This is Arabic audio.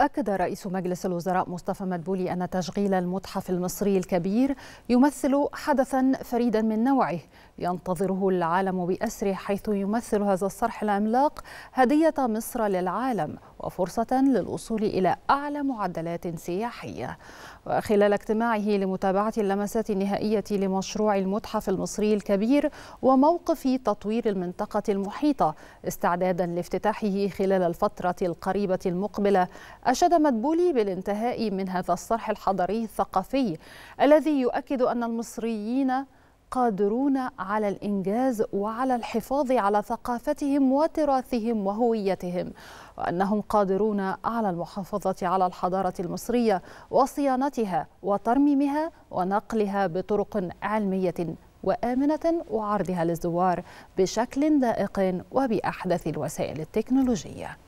أكد رئيس مجلس الوزراء مصطفى مدبولي أن تشغيل المتحف المصري الكبير يمثل حدثا فريدا من نوعه ينتظره العالم بأسره حيث يمثل هذا الصرح العملاق هدية مصر للعالم وفرصة للوصول إلى أعلى معدلات سياحية وخلال اجتماعه لمتابعة اللمسات النهائية لمشروع المتحف المصري الكبير وموقف تطوير المنطقة المحيطة استعدادا لافتتاحه خلال الفترة القريبة المقبلة أشاد مدبولي بالانتهاء من هذا الصرح الحضري الثقافي الذي يؤكد أن المصريين قادرون على الإنجاز وعلى الحفاظ على ثقافتهم وتراثهم وهويتهم وأنهم قادرون على المحافظة على الحضارة المصرية وصيانتها وترميمها ونقلها بطرق علمية وآمنة وعرضها للزوار بشكل دائق وبأحدث الوسائل التكنولوجية